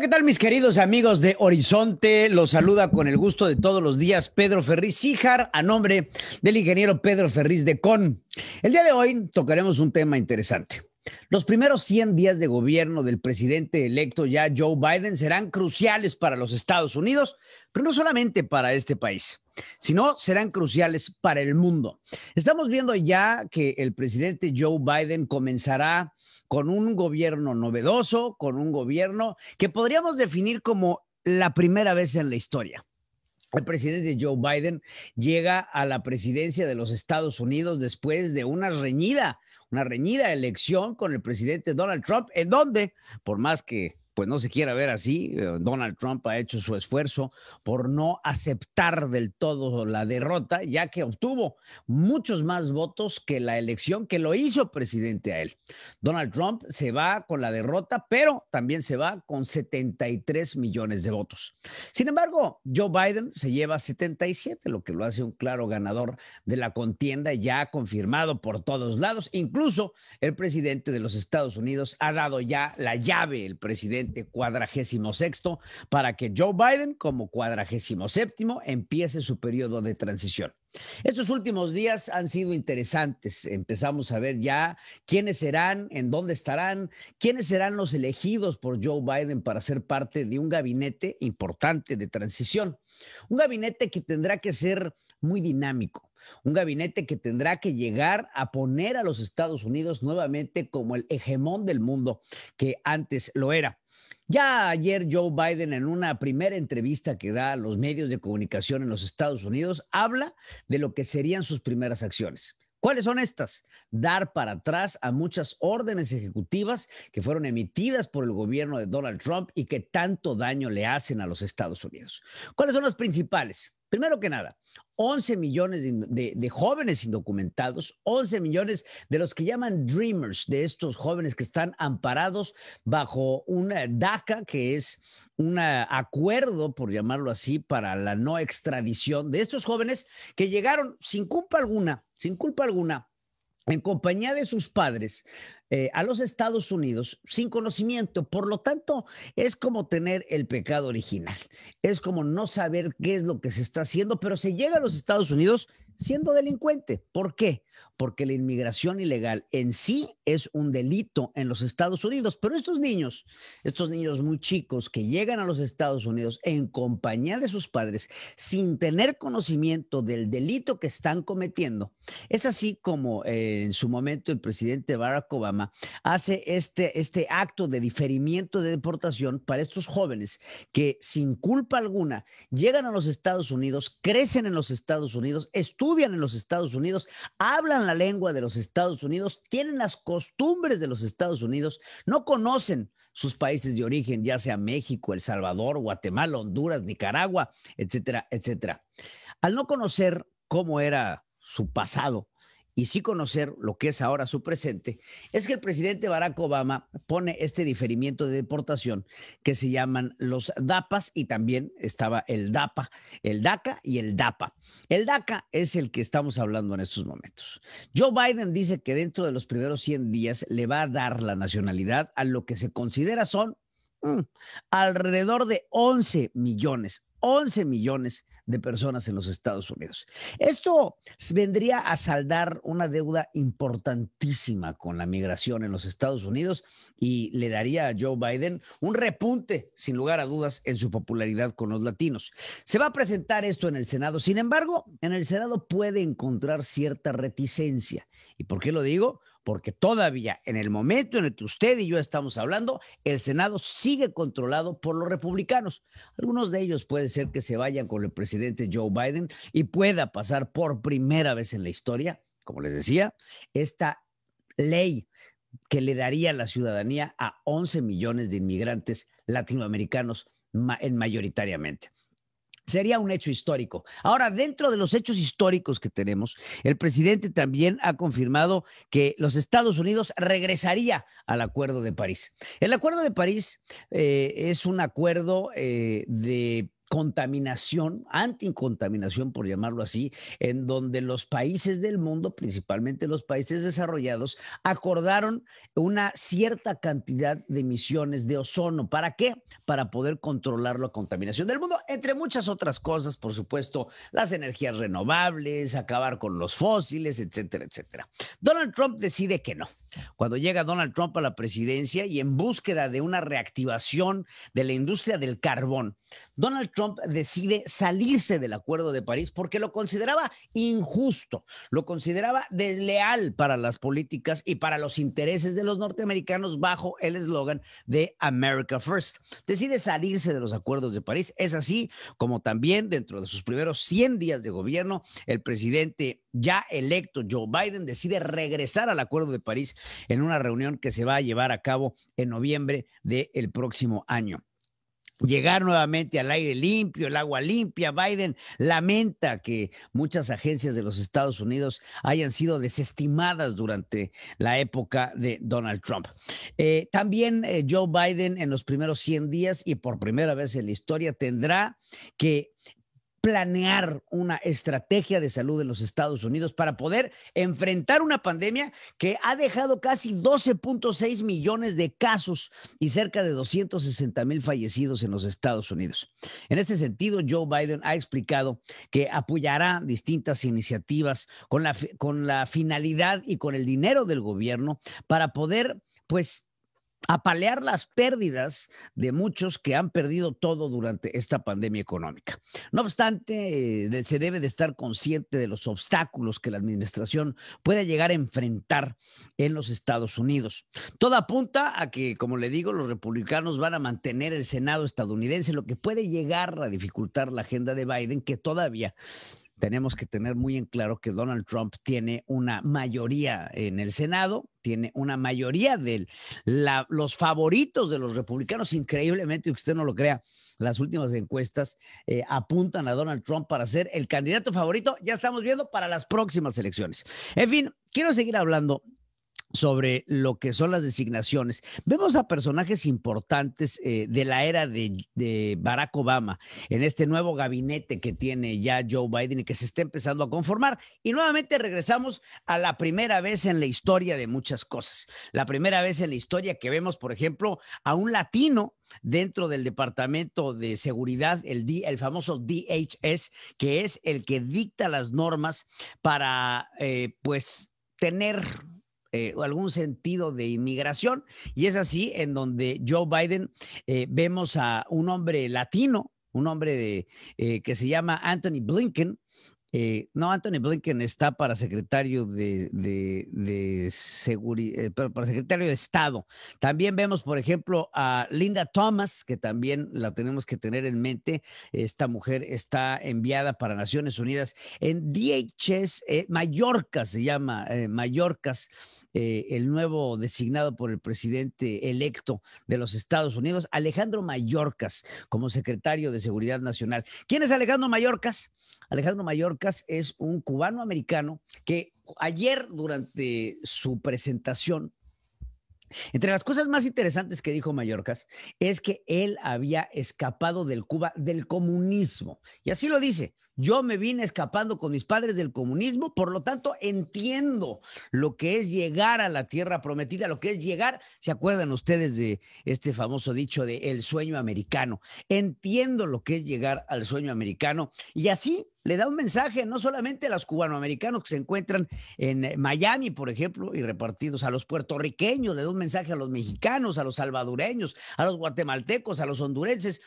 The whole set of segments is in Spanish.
¿qué tal mis queridos amigos de Horizonte? Los saluda con el gusto de todos los días Pedro Ferriz Sijar, a nombre del ingeniero Pedro Ferriz de CON. El día de hoy tocaremos un tema interesante. Los primeros 100 días de gobierno del presidente electo ya Joe Biden serán cruciales para los Estados Unidos, pero no solamente para este país si no, serán cruciales para el mundo. Estamos viendo ya que el presidente Joe Biden comenzará con un gobierno novedoso, con un gobierno que podríamos definir como la primera vez en la historia. El presidente Joe Biden llega a la presidencia de los Estados Unidos después de una reñida, una reñida elección con el presidente Donald Trump, en donde, por más que pues no se quiera ver así, eh, Donald Trump ha hecho su esfuerzo por no aceptar del todo la derrota, ya que obtuvo muchos más votos que la elección que lo hizo presidente a él. Donald Trump se va con la derrota, pero también se va con 73 millones de votos. Sin embargo, Joe Biden se lleva 77, lo que lo hace un claro ganador de la contienda ya confirmado por todos lados. Incluso el presidente de los Estados Unidos ha dado ya la llave, el presidente cuadragésimo sexto para que Joe Biden, como cuadragésimo séptimo, empiece su periodo de transición. Estos últimos días han sido interesantes. Empezamos a ver ya quiénes serán, en dónde estarán, quiénes serán los elegidos por Joe Biden para ser parte de un gabinete importante de transición. Un gabinete que tendrá que ser muy dinámico un gabinete que tendrá que llegar a poner a los Estados Unidos nuevamente como el hegemón del mundo que antes lo era. Ya ayer Joe Biden en una primera entrevista que da a los medios de comunicación en los Estados Unidos habla de lo que serían sus primeras acciones. ¿Cuáles son estas? Dar para atrás a muchas órdenes ejecutivas que fueron emitidas por el gobierno de Donald Trump y que tanto daño le hacen a los Estados Unidos. ¿Cuáles son las principales? Primero que nada, 11 millones de, jóvenes indocumentados, 11 millones de los que llaman dreamers, de estos jóvenes que están amparados bajo una DACA, que es un acuerdo, por llamarlo así, para la no extradición de estos jóvenes que llegaron sin culpa alguna, sin culpa alguna, en compañía de sus padres eh, a los Estados Unidos sin conocimiento. Por lo tanto, es como tener el pecado original. Es como no saber qué es lo que se está haciendo, pero se llega a los Estados Unidos siendo delincuente. ¿Por qué? Porque la inmigración ilegal en sí es un delito en los Estados Unidos. Pero estos niños, estos niños muy chicos que llegan a los Estados Unidos en compañía de sus padres sin tener conocimiento del delito que están cometiendo, es así como eh, en su momento el presidente Barack Obama hace este, este acto de diferimiento de deportación para estos jóvenes que sin culpa alguna llegan a los Estados Unidos, crecen en los Estados Unidos, estudian estudian en los Estados Unidos, hablan la lengua de los Estados Unidos, tienen las costumbres de los Estados Unidos, no conocen sus países de origen, ya sea México, El Salvador, Guatemala, Honduras, Nicaragua, etcétera, etcétera. Al no conocer cómo era su pasado, y sí conocer lo que es ahora su presente, es que el presidente Barack Obama pone este diferimiento de deportación que se llaman los DAPAs y también estaba el DAPA, el DACA y el DAPA. El DACA es el que estamos hablando en estos momentos. Joe Biden dice que dentro de los primeros 100 días le va a dar la nacionalidad a lo que se considera son mm, alrededor de 11 millones 11 millones de personas en los Estados Unidos. Esto vendría a saldar una deuda importantísima con la migración en los Estados Unidos y le daría a Joe Biden un repunte, sin lugar a dudas, en su popularidad con los latinos. Se va a presentar esto en el Senado. Sin embargo, en el Senado puede encontrar cierta reticencia. ¿Y por qué lo digo? porque todavía en el momento en el que usted y yo estamos hablando, el Senado sigue controlado por los republicanos. Algunos de ellos puede ser que se vayan con el presidente Joe Biden y pueda pasar por primera vez en la historia, como les decía, esta ley que le daría la ciudadanía a 11 millones de inmigrantes latinoamericanos en mayoritariamente sería un hecho histórico. Ahora, dentro de los hechos históricos que tenemos, el presidente también ha confirmado que los Estados Unidos regresaría al Acuerdo de París. El Acuerdo de París eh, es un acuerdo eh, de contaminación, anticontaminación, por llamarlo así, en donde los países del mundo, principalmente los países desarrollados, acordaron una cierta cantidad de emisiones de ozono. ¿Para qué? Para poder controlar la contaminación del mundo, entre muchas otras cosas, por supuesto, las energías renovables, acabar con los fósiles, etcétera, etcétera. Donald Trump decide que no. Cuando llega Donald Trump a la presidencia y en búsqueda de una reactivación de la industria del carbón, Donald Trump Trump decide salirse del Acuerdo de París porque lo consideraba injusto, lo consideraba desleal para las políticas y para los intereses de los norteamericanos bajo el eslogan de America First. Decide salirse de los acuerdos de París. Es así como también dentro de sus primeros 100 días de gobierno, el presidente ya electo Joe Biden decide regresar al Acuerdo de París en una reunión que se va a llevar a cabo en noviembre del próximo año llegar nuevamente al aire limpio, el agua limpia. Biden lamenta que muchas agencias de los Estados Unidos hayan sido desestimadas durante la época de Donald Trump. Eh, también eh, Joe Biden en los primeros 100 días y por primera vez en la historia tendrá que planear una estrategia de salud de los Estados Unidos para poder enfrentar una pandemia que ha dejado casi 12.6 millones de casos y cerca de 260 mil fallecidos en los Estados Unidos. En este sentido, Joe Biden ha explicado que apoyará distintas iniciativas con la, con la finalidad y con el dinero del gobierno para poder, pues, apalear las pérdidas de muchos que han perdido todo durante esta pandemia económica. No obstante, se debe de estar consciente de los obstáculos que la administración puede llegar a enfrentar en los Estados Unidos. Todo apunta a que, como le digo, los republicanos van a mantener el Senado estadounidense, lo que puede llegar a dificultar la agenda de Biden, que todavía tenemos que tener muy en claro que Donald Trump tiene una mayoría en el Senado, tiene una mayoría de los favoritos de los republicanos, increíblemente, que usted no lo crea, las últimas encuestas eh, apuntan a Donald Trump para ser el candidato favorito, ya estamos viendo, para las próximas elecciones. En fin, quiero seguir hablando sobre lo que son las designaciones. Vemos a personajes importantes eh, de la era de, Barack Obama en este nuevo gabinete que tiene ya Joe Biden y que se está empezando a conformar. Y nuevamente regresamos a la primera vez en la historia de muchas cosas. La primera vez en la historia que vemos, por ejemplo, a un latino dentro del Departamento de Seguridad, el, el famoso DHS, que es el que dicta las normas para, eh, pues, tener eh, algún sentido de inmigración. Y es así en donde Joe Biden eh, vemos a un hombre latino, un hombre de, eh, que se llama Anthony Blinken, eh, no, Anthony Blinken está para secretario de, de, eh, para secretario de Estado. También vemos, por ejemplo, a Linda Thomas, que también la tenemos que tener en mente. Esta mujer está enviada para Naciones Unidas en DHS, eh, Mallorca se llama, eh, Mallorcas. Eh, el nuevo designado por el presidente electo de los Estados Unidos, Alejandro Mallorcas como secretario de Seguridad Nacional. ¿Quién es Alejandro Mayorkas? Alejandro Mayorkas es un cubano americano que ayer durante su presentación entre las cosas más interesantes que dijo Mallorcas es que él había escapado del Cuba del comunismo. Y así lo dice. Yo me vine escapando con mis padres del comunismo, por lo tanto entiendo lo que es llegar a la tierra prometida, lo que es llegar, ¿se acuerdan ustedes de este famoso dicho de el sueño americano? Entiendo lo que es llegar al sueño americano y así le da un mensaje no solamente a los cubanoamericanos que se encuentran en eh, Miami, por ejemplo, y repartidos a los puertorriqueños, le da un mensaje a los mexicanos, a los salvadoreños, a los guatemaltecos, a los hondurenses,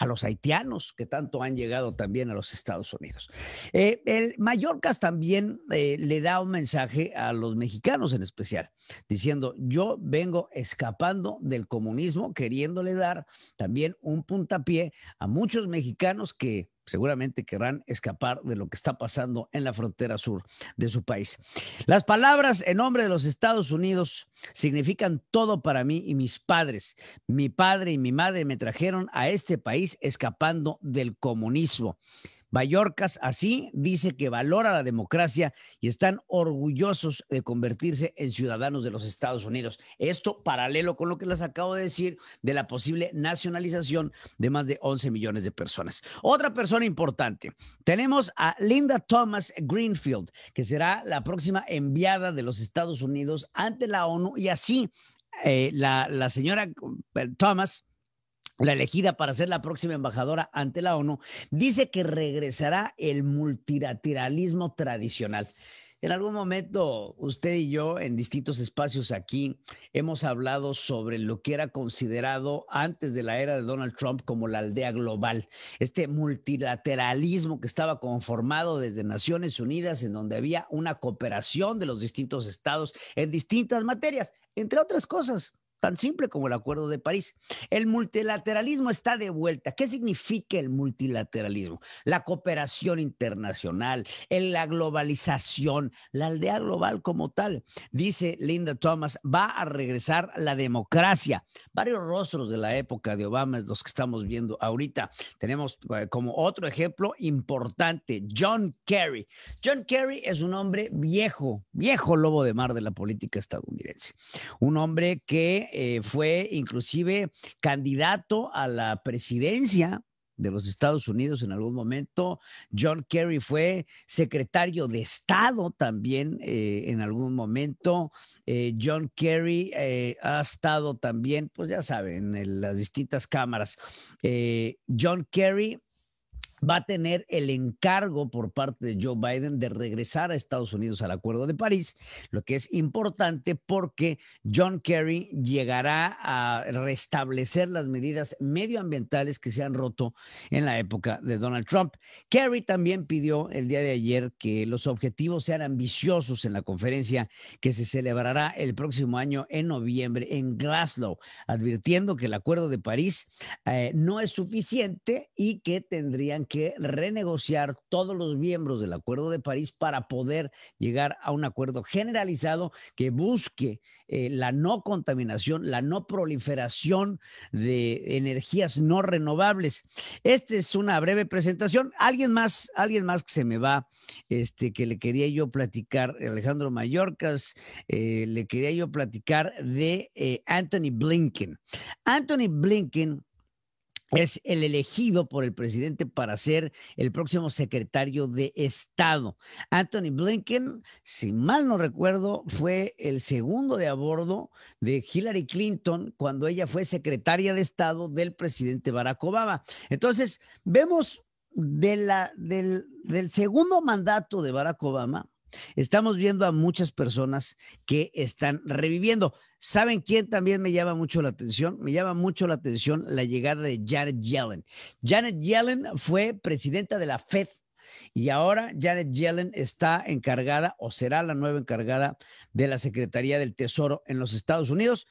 a los haitianos que tanto han llegado también a los Estados Unidos. Eh, el Mallorcas también eh, le da un mensaje a los mexicanos en especial, diciendo, yo vengo escapando del comunismo, queriéndole dar también un puntapié a muchos mexicanos que seguramente querrán escapar de lo que está pasando en la frontera sur de su país. Las palabras en nombre de los Estados Unidos significan todo para mí y mis padres. Mi padre y mi madre me trajeron a este país escapando del comunismo. Mallorcas así dice que valora la democracia y están orgullosos de convertirse en ciudadanos de los Estados Unidos. Esto paralelo con lo que les acabo de decir de la posible nacionalización de más de 11 millones de personas. Otra persona importante, tenemos a Linda Thomas Greenfield, que será la próxima enviada de los Estados Unidos ante la ONU y así eh, la, la señora eh, Thomas la elegida para ser la próxima embajadora ante la ONU, dice que regresará el multilateralismo tradicional. En algún momento usted y yo en distintos espacios aquí hemos hablado sobre lo que era considerado antes de la era de Donald Trump como la aldea global, este multilateralismo que estaba conformado desde Naciones Unidas en donde había una cooperación de los distintos estados en distintas materias, entre otras cosas, tan simple como el Acuerdo de París. El multilateralismo está de vuelta. ¿Qué significa el multilateralismo? La cooperación internacional, la globalización, la aldea global como tal. Dice Linda Thomas, va a regresar la democracia. Varios rostros de la época de Obama es los que estamos viendo ahorita. Tenemos eh, como otro ejemplo importante, John Kerry. John Kerry es un hombre viejo, viejo lobo de mar de la política estadounidense. Un hombre que eh, fue inclusive candidato a la presidencia de los Estados Unidos en algún momento. John Kerry fue secretario de Estado también eh, en algún momento. Eh, John Kerry ha estado también, pues ya saben, en las distintas cámaras. John Kerry va a tener el encargo por parte de Joe Biden de regresar a Estados Unidos al Acuerdo de París, lo que es importante porque John Kerry llegará a restablecer las medidas medioambientales que se han roto en la época de Donald Trump. Kerry también pidió el día de ayer que los objetivos sean ambiciosos en la conferencia que se celebrará el próximo año en noviembre en Glasgow, advirtiendo que el Acuerdo de París eh, no es suficiente y que tendrían que renegociar todos los miembros del Acuerdo de París para poder llegar a un acuerdo generalizado que busque eh, la no contaminación, la no proliferación de energías no renovables. Esta es una breve presentación. Alguien más, alguien más que se me va, este, que le quería yo platicar, Alejandro Mallorcas, eh, le quería yo platicar de eh, Anthony Blinken. Anthony Blinken es el elegido por el presidente para ser el próximo secretario de Estado. Anthony Blinken, si mal no recuerdo, fue el segundo de a bordo de Hillary Clinton cuando ella fue secretaria de Estado del presidente Barack Obama. Entonces, vemos del segundo mandato de Barack Obama Estamos viendo a muchas personas que están reviviendo. ¿Saben quién también me llama mucho la atención? Me llama mucho la atención la llegada de Janet Yellen. Janet Yellen fue presidenta de la Fed y ahora Janet Yellen está encargada o será la nueva encargada de la Secretaría del Tesoro en los Estados Unidos.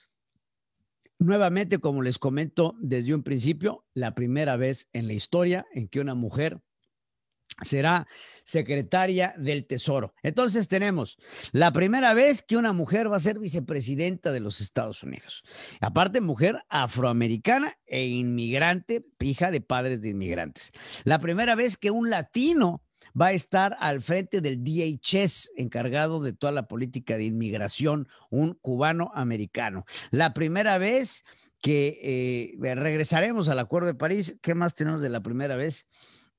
Nuevamente, como les comento desde un principio, la primera vez en la historia en que una mujer será secretaria del Tesoro. Entonces tenemos la primera vez que una mujer va a ser vicepresidenta de los Estados Unidos. Aparte, mujer afroamericana e inmigrante, hija de padres de inmigrantes. La primera vez que un latino va a estar al frente del DHS, encargado de toda la política de inmigración, un cubano americano. La primera vez que eh, regresaremos al Acuerdo de París, ¿qué más tenemos de la primera vez?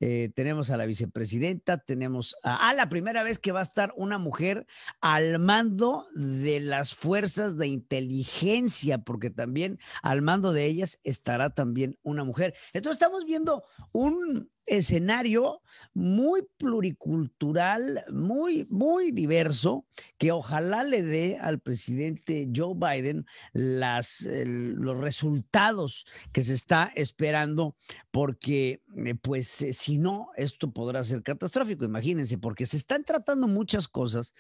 Eh, tenemos a la vicepresidenta, tenemos a, a, ah, la primera vez que va a estar una mujer al mando de las fuerzas de inteligencia, porque también al mando de ellas estará también una mujer. Entonces estamos viendo un, escenario muy pluricultural, muy, muy diverso, que ojalá le dé al presidente Joe Biden las, los resultados que se está esperando, porque eh, pues eh, si no, esto podrá ser catastrófico, imagínense, porque se están tratando muchas cosas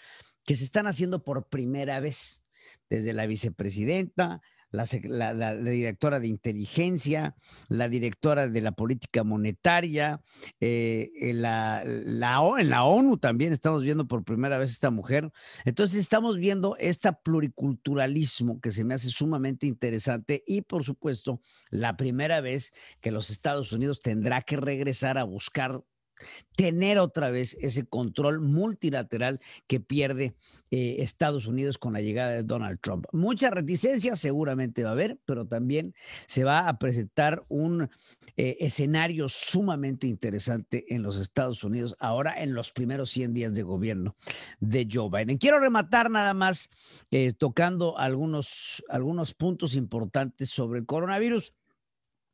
que se están haciendo por primera vez, desde la vicepresidenta la, directora de inteligencia, la directora de la política monetaria, en, eh, eh, la, en la ONU también estamos viendo por primera vez esta mujer. Entonces estamos viendo este pluriculturalismo que se me hace sumamente interesante y por supuesto la primera vez que los Estados Unidos tendrá que regresar a buscar tener otra vez ese control multilateral que pierde eh, Estados Unidos con la llegada de Donald Trump. Mucha reticencia seguramente va a haber, pero también se va a presentar un eh, escenario sumamente interesante en los Estados Unidos ahora en los primeros 100 días de gobierno de Joe Biden. Quiero rematar nada más eh, tocando algunos, algunos puntos importantes sobre el coronavirus.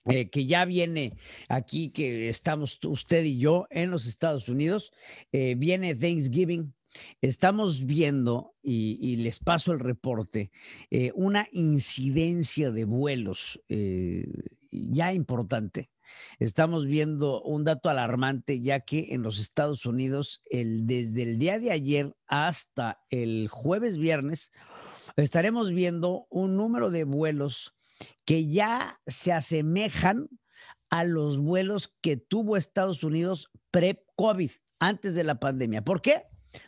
Eh, que ya viene aquí, que estamos usted y yo en los Estados Unidos, eh, viene Thanksgiving. Estamos viendo, y, les paso el reporte, eh, una incidencia de vuelos ya importante. Estamos viendo un dato alarmante, ya que en los Estados Unidos, el, desde el día de ayer hasta el jueves viernes, estaremos viendo un número de vuelos que ya se asemejan a los vuelos que tuvo Estados Unidos pre-COVID, antes de la pandemia. ¿Por qué?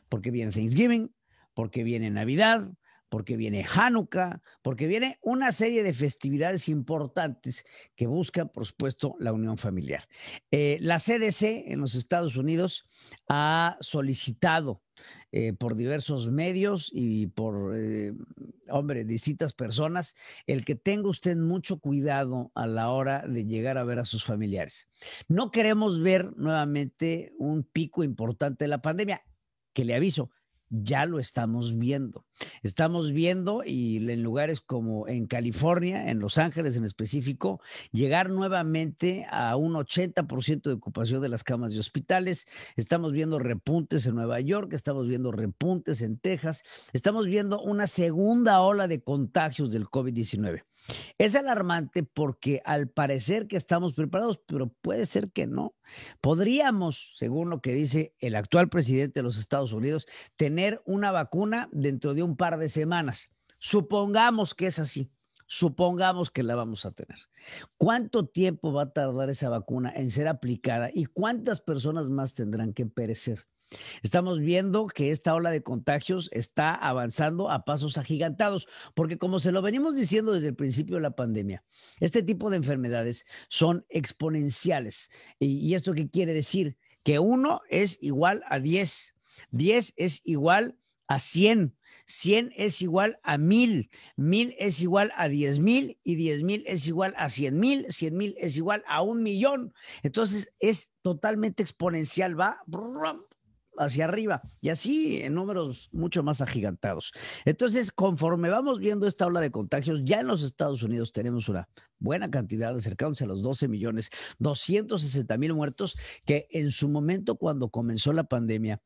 Porque viene Thanksgiving, porque viene Navidad, porque viene Hanukkah, porque viene una serie de festividades importantes que busca, por supuesto, la unión familiar. Eh, la CDC en los Estados Unidos ha solicitado eh, por diversos medios y por, eh, hombre, distintas personas, el que tenga usted mucho cuidado a la hora de llegar a ver a sus familiares. No queremos ver nuevamente un pico importante de la pandemia, que le aviso, ya lo estamos viendo. Estamos viendo y en lugares como en California, en Los Ángeles en específico, llegar nuevamente a un 80% de ocupación de las camas de hospitales. Estamos viendo repuntes en Nueva York, estamos viendo repuntes en Texas, estamos viendo una segunda ola de contagios del COVID-19. Es alarmante porque al parecer que estamos preparados, pero puede ser que no. Podríamos, según lo que dice el actual presidente de los Estados Unidos, tener una vacuna dentro de un par de semanas. Supongamos que es así. Supongamos que la vamos a tener. ¿Cuánto tiempo va a tardar esa vacuna en ser aplicada y cuántas personas más tendrán que perecer? Estamos viendo que esta ola de contagios está avanzando a pasos agigantados, porque como se lo venimos diciendo desde el principio de la pandemia, este tipo de enfermedades son exponenciales. ¿Y, esto qué quiere decir? Que uno es igual a 10, 10 es igual a 100, 100 es igual a mil, mil es igual a mil y mil es igual a mil, cien mil es igual a un millón. Entonces es totalmente exponencial, va hacia arriba y así en números mucho más agigantados. Entonces, conforme vamos viendo esta ola de contagios, ya en los Estados Unidos tenemos una buena cantidad, acercándose a los 12 millones, 260 mil muertos, que en su momento cuando comenzó la pandemia,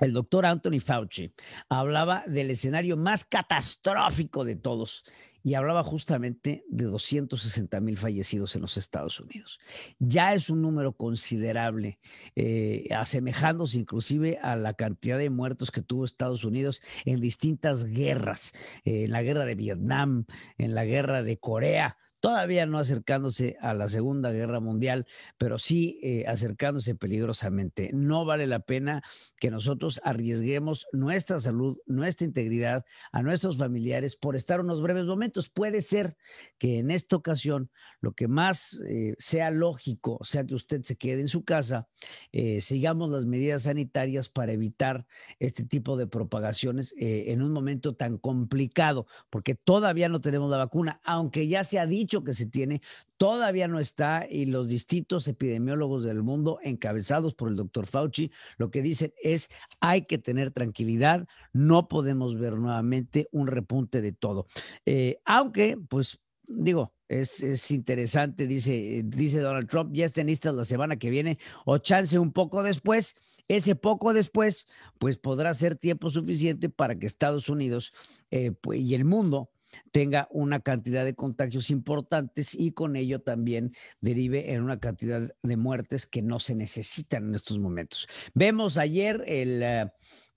el doctor Anthony Fauci hablaba del escenario más catastrófico de todos y hablaba justamente de 260 mil fallecidos en los Estados Unidos. Ya es un número considerable, eh, asemejándose inclusive a la cantidad de muertos que tuvo Estados Unidos en distintas guerras, eh, en la guerra de Vietnam, en la guerra de Corea, todavía no acercándose a la Segunda Guerra Mundial, pero sí eh, acercándose peligrosamente. No vale la pena que nosotros arriesguemos nuestra salud, nuestra integridad, a nuestros familiares por estar unos breves momentos. Puede ser que en esta ocasión lo que más eh, sea lógico sea que usted se quede en su casa, eh, sigamos las medidas sanitarias para evitar este tipo de propagaciones en un momento tan complicado, porque todavía no tenemos la vacuna, aunque ya se ha dicho que se tiene todavía no está y los distintos epidemiólogos del mundo encabezados por el doctor Fauci lo que dicen es hay que tener tranquilidad, no podemos ver nuevamente un repunte de todo. Eh, aunque, pues digo, es, interesante, dice, dice Donald Trump, ya estén listas la semana que viene o chance un poco después. Ese poco después, pues podrá ser tiempo suficiente para que Estados Unidos eh, pues, y el mundo tenga una cantidad de contagios importantes y con ello también derive en una cantidad de muertes que no se necesitan en estos momentos. Vemos ayer eh,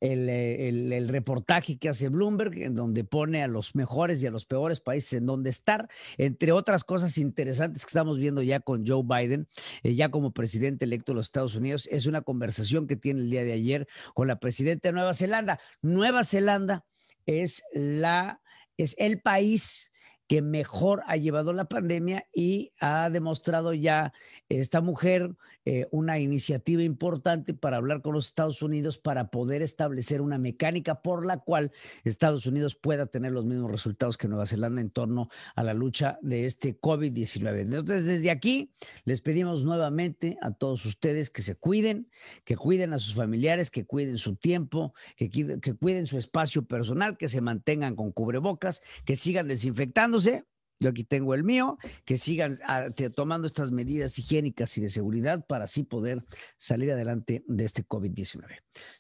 eh, el... El, reportaje que hace Bloomberg, en donde pone a los mejores y a los peores países en donde estar, entre otras cosas interesantes que estamos viendo ya con Joe Biden, eh, ya como presidente electo de los Estados Unidos, es una conversación que tiene el día de ayer con la presidenta de Nueva Zelanda. Nueva Zelanda es la es el país que mejor ha llevado la pandemia y ha demostrado ya esta mujer eh, una iniciativa importante para hablar con los Estados Unidos para poder establecer una mecánica por la cual Estados Unidos pueda tener los mismos resultados que Nueva Zelanda en torno a la lucha de este COVID-19. Entonces, desde aquí les pedimos nuevamente a todos ustedes que se cuiden, que cuiden a sus familiares, que cuiden su tiempo, que cuiden su espacio personal, que se mantengan con cubrebocas, que sigan desinfectando yo aquí tengo el mío, que sigan ah, tomando estas medidas higiénicas y de seguridad para así poder salir adelante de este COVID-19.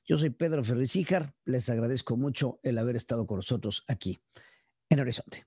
Yo soy Pedro Ferrizíjar, les agradezco mucho el haber estado con nosotros aquí en Horizonte.